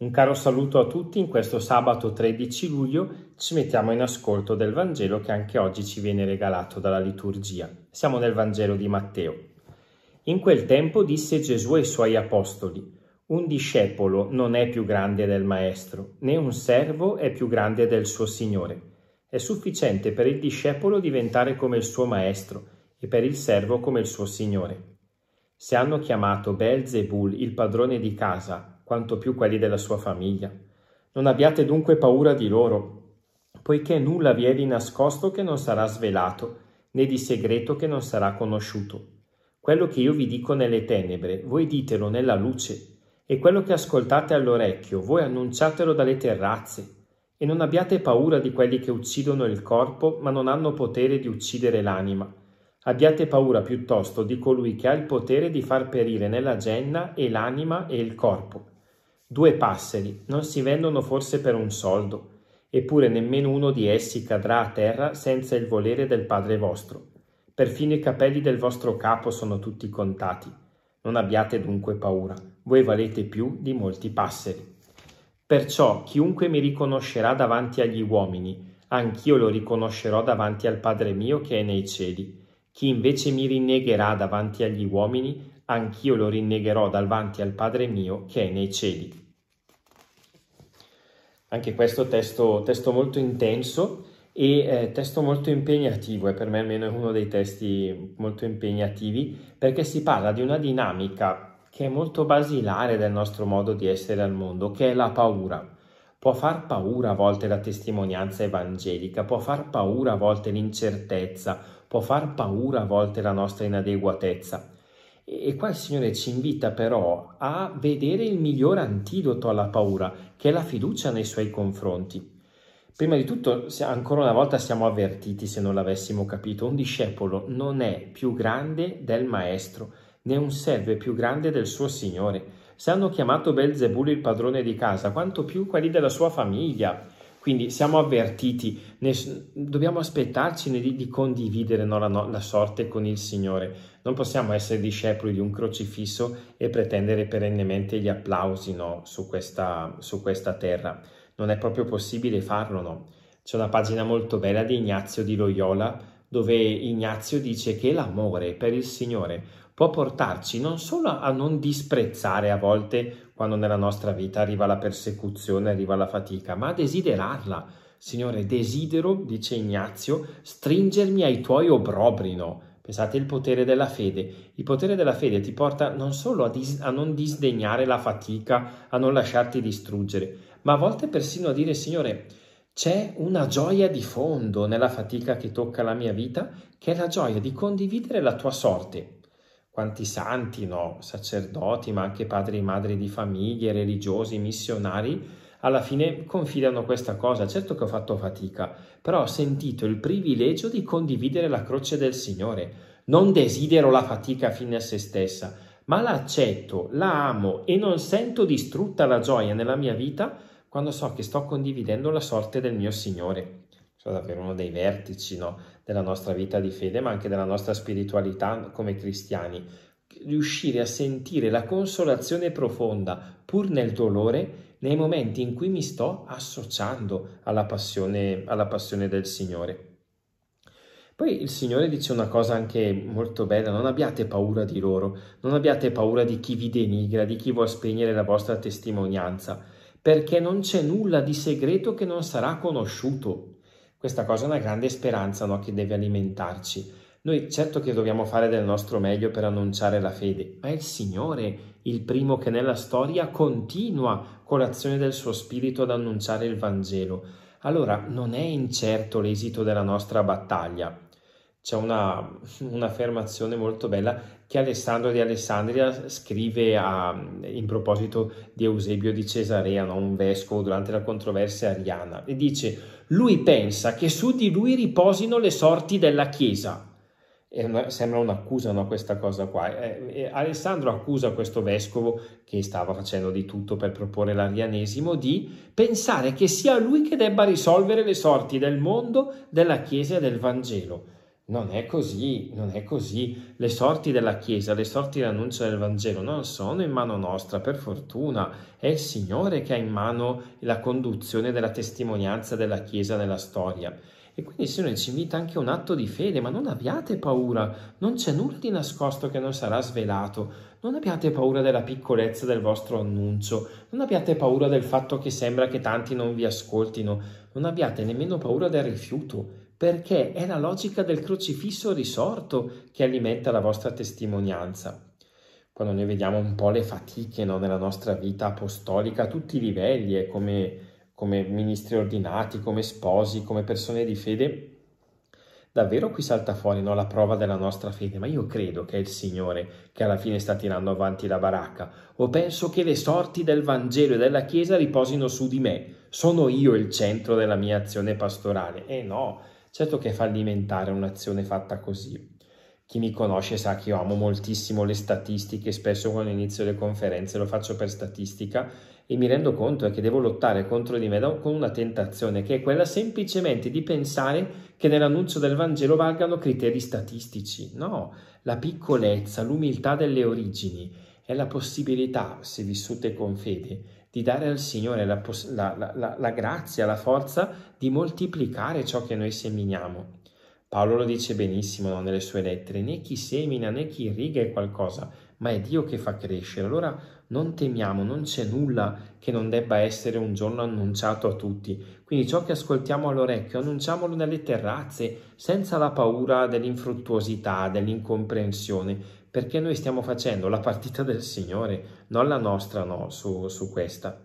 Un caro saluto a tutti, in questo sabato 13 luglio ci mettiamo in ascolto del Vangelo che anche oggi ci viene regalato dalla liturgia. Siamo nel Vangelo di Matteo. In quel tempo disse Gesù ai suoi apostoli, un discepolo non è più grande del maestro, né un servo è più grande del suo Signore. È sufficiente per il discepolo diventare come il suo maestro e per il servo come il suo Signore. Se hanno chiamato Belzebul il padrone di casa quanto più quelli della sua famiglia. Non abbiate dunque paura di loro, poiché nulla vi è di nascosto che non sarà svelato, né di segreto che non sarà conosciuto. Quello che io vi dico nelle tenebre, voi ditelo nella luce, e quello che ascoltate all'orecchio, voi annunciatelo dalle terrazze. E non abbiate paura di quelli che uccidono il corpo, ma non hanno potere di uccidere l'anima. Abbiate paura piuttosto di colui che ha il potere di far perire nella genna e l'anima e il corpo Due passeri non si vendono forse per un soldo, eppure nemmeno uno di essi cadrà a terra senza il volere del Padre vostro. Perfino i capelli del vostro capo sono tutti contati. Non abbiate dunque paura, voi valete più di molti passeri. Perciò chiunque mi riconoscerà davanti agli uomini, anch'io lo riconoscerò davanti al Padre mio che è nei cieli. Chi invece mi rinnegherà davanti agli uomini, anch'io lo rinnegherò davanti al Padre mio che è nei cieli. Anche questo testo, testo molto intenso e eh, testo molto impegnativo, è per me almeno uno dei testi molto impegnativi, perché si parla di una dinamica che è molto basilare del nostro modo di essere al mondo, che è la paura. Può far paura a volte la testimonianza evangelica, può far paura a volte l'incertezza, può far paura a volte la nostra inadeguatezza, e qua il Signore ci invita però a vedere il miglior antidoto alla paura, che è la fiducia nei suoi confronti. Prima di tutto, ancora una volta siamo avvertiti, se non l'avessimo capito, un discepolo non è più grande del maestro, né un servo è più grande del suo Signore. Se hanno chiamato Belzebul il padrone di casa, quanto più quelli della sua famiglia, quindi siamo avvertiti, ne, dobbiamo aspettarcene di, di condividere no, la, la, sorte con il Signore. Non possiamo essere discepoli di un crocifisso e pretendere perennemente gli applausi no, su, questa, su, questa, terra. Non è proprio possibile farlo, no? C'è una pagina molto bella di Ignazio di Loyola dove Ignazio dice che l'amore per il Signore può portarci non solo a non disprezzare a volte quando nella nostra vita arriva la persecuzione, arriva la fatica, ma a desiderarla. Signore, desidero, dice Ignazio, stringermi ai tuoi obrobrino. Pensate il potere della fede. Il potere della fede ti porta non solo a, dis- a, non disdegnare la fatica, a non lasciarti distruggere, ma a volte persino a dire, Signore, c'è una gioia di fondo nella fatica che tocca la mia vita, che è la gioia di condividere la tua sorte. Quanti santi, no? sacerdoti, ma anche padri e madri di famiglie, religiosi, missionari, alla fine confidano questa cosa. Certo che ho fatto fatica, però ho sentito il privilegio di condividere la croce del Signore. Non desidero la fatica fine a se stessa, ma la accetto, la amo e non sento distrutta la gioia nella mia vita quando so che sto condividendo la sorte del mio Signore. Sono davvero uno dei vertici no? della nostra vita di fede, ma anche della nostra spiritualità come cristiani. Riuscire a sentire la consolazione profonda, pur nel dolore, nei momenti in cui mi sto associando alla passione, alla passione del Signore. Poi il Signore dice una cosa anche molto bella, non abbiate paura di loro, non abbiate paura di chi vi denigra, di chi vuol spegnere la vostra testimonianza, perché non c'è nulla di segreto che non sarà conosciuto. Questa cosa è una grande speranza no? che deve alimentarci. Noi certo che dobbiamo fare del nostro meglio per annunciare la fede, ma è il Signore il primo che nella storia continua con l'azione del suo Spirito ad annunciare il Vangelo. Allora non è incerto l'esito della nostra battaglia. C'è una, un'affermazione molto bella che Alessandro di Alessandria scrive a, in proposito di Eusebio di Cesarea, no? un vescovo durante la controversia ariana, e dice «Lui pensa che su di lui riposino le sorti della Chiesa». Una, sembra un'accusa no, questa cosa qua. Eh, eh, Alessandro accusa questo vescovo che stava facendo di tutto per proporre l'arianesimo di pensare che sia lui che debba risolvere le sorti del mondo, della Chiesa e del Vangelo. Non è così, non è così. Le sorti della Chiesa, le sorti dell'annuncio del Vangelo non sono in mano nostra, per fortuna. È il Signore che ha in mano la conduzione della testimonianza della Chiesa nella storia. E quindi il Signore ci invita anche a un atto di fede, ma non abbiate paura, non c'è nulla di nascosto che non sarà svelato, non abbiate paura della piccolezza del vostro annuncio, non abbiate paura del fatto che sembra che tanti non vi ascoltino, non abbiate nemmeno paura del rifiuto, perché è la logica del crocifisso risorto che alimenta la vostra testimonianza. Quando noi vediamo un po' le fatiche no, nella nostra vita apostolica a tutti i livelli, eh, come, come ministri ordinati, come sposi, come persone di fede, davvero qui salta fuori no, la prova della nostra fede, ma io credo che è il Signore che alla fine sta tirando avanti la baracca, o penso che le sorti del Vangelo e della Chiesa riposino su di me, sono io il centro della mia azione pastorale. Eh no, Certo che è fallimentare un'azione fatta così. Chi mi conosce sa che io amo moltissimo le statistiche, spesso quando inizio le conferenze lo faccio per statistica e mi rendo conto che devo lottare contro di me con una tentazione che è quella semplicemente di pensare che nell'annuncio del Vangelo valgano criteri statistici. No, la piccolezza, l'umiltà delle origini è la possibilità, se vissute con fede, di dare al Signore la, la, la, la grazia, la forza di moltiplicare ciò che noi seminiamo. Paolo lo dice benissimo no, nelle sue lettere, né chi semina né chi irriga è qualcosa, ma è Dio che fa crescere. Allora non temiamo, non c'è nulla che non debba essere un giorno annunciato a tutti. Quindi ciò che ascoltiamo all'orecchio, annunciamolo nelle terrazze, senza la paura dell'infruttuosità, dell'incomprensione, perché noi stiamo facendo la partita del Signore, non la nostra no, su, su questa.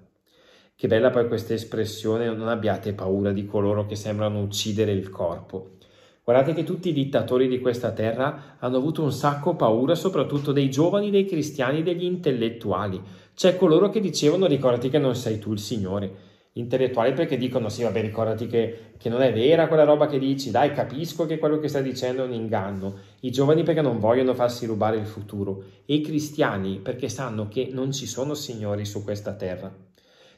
Che bella poi questa espressione, non abbiate paura di coloro che sembrano uccidere il corpo. Guardate che tutti i dittatori di questa terra hanno avuto un sacco paura, soprattutto dei giovani, dei cristiani, degli intellettuali. C'è coloro che dicevano ricordati che non sei tu il Signore intellettuali perché dicono sì vabbè ricordati che, che, non è vera quella roba che dici dai capisco che quello che stai dicendo è un inganno i giovani perché non vogliono farsi rubare il futuro e i cristiani perché sanno che non ci sono signori su questa terra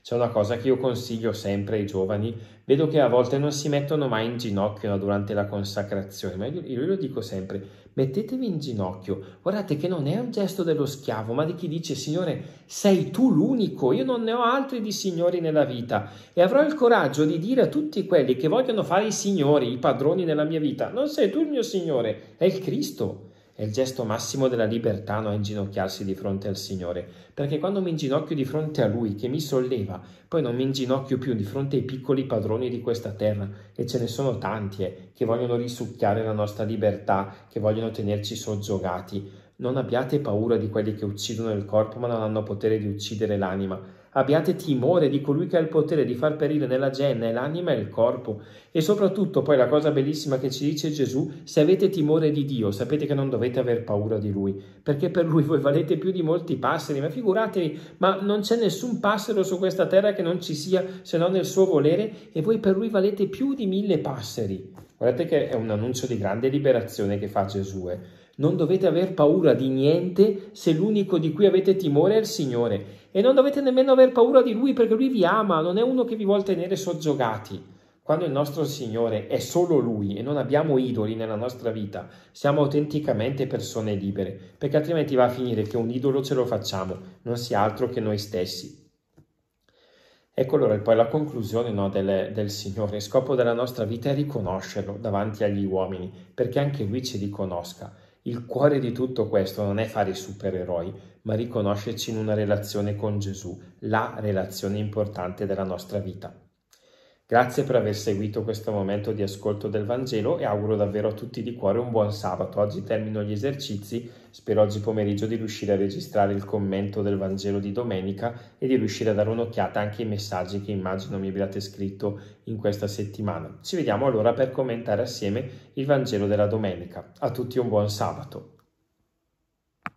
c'è una cosa che io consiglio sempre ai giovani, vedo che a volte non si mettono mai in ginocchio no, durante la consacrazione, ma io, io lo dico sempre, mettetevi in ginocchio, guardate che non è un gesto dello schiavo, ma di chi dice Signore, sei tu l'unico, io non ne ho altri di signori nella vita e avrò il coraggio di dire a tutti quelli che vogliono fare i signori, i padroni nella mia vita, non sei tu il mio Signore, è il Cristo. È il gesto massimo della libertà no? inginocchiarsi di fronte al Signore, perché quando mi inginocchio di fronte a Lui che mi solleva, poi non mi inginocchio più di fronte ai piccoli padroni di questa terra, e ce ne sono tanti eh, che vogliono risucchiare la nostra libertà, che vogliono tenerci soggiogati. Non abbiate paura di quelli che uccidono il corpo ma non hanno potere di uccidere l'anima abbiate timore di colui che ha il potere di far perire nella genna l'anima e il corpo. E soprattutto poi la cosa bellissima che ci dice Gesù, se avete timore di Dio, sapete che non dovete aver paura di Lui, perché per Lui voi valete più di molti passeri, ma figuratevi, ma non c'è nessun passero su questa terra che non ci sia se non nel suo volere e voi per Lui valete più di mille passeri. Guardate che è un annuncio di grande liberazione che fa Gesù. Eh? Non dovete aver paura di niente se l'unico di cui avete timore è il Signore. E non dovete nemmeno aver paura di lui perché lui vi ama, non è uno che vi vuole tenere soggiogati. Quando il nostro Signore è solo Lui e non abbiamo idoli nella nostra vita, siamo autenticamente persone libere, perché altrimenti va a finire che un idolo ce lo facciamo, non sia altro che noi stessi. Ecco allora poi la conclusione no, del, del, Signore. Il scopo della nostra vita è riconoscerlo davanti agli uomini, perché anche Lui ci riconosca. Il cuore di tutto questo non è fare i supereroi, ma riconoscerci in una relazione con Gesù, la relazione importante della nostra vita. Grazie per aver seguito questo momento di ascolto del Vangelo e auguro davvero a tutti di cuore un buon sabato. Oggi termino gli esercizi, spero oggi pomeriggio di riuscire a registrare il commento del Vangelo di domenica e di riuscire a dare un'occhiata anche ai messaggi che immagino mi abbiate scritto in questa settimana. Ci vediamo allora per commentare assieme il Vangelo della domenica. A tutti un buon sabato.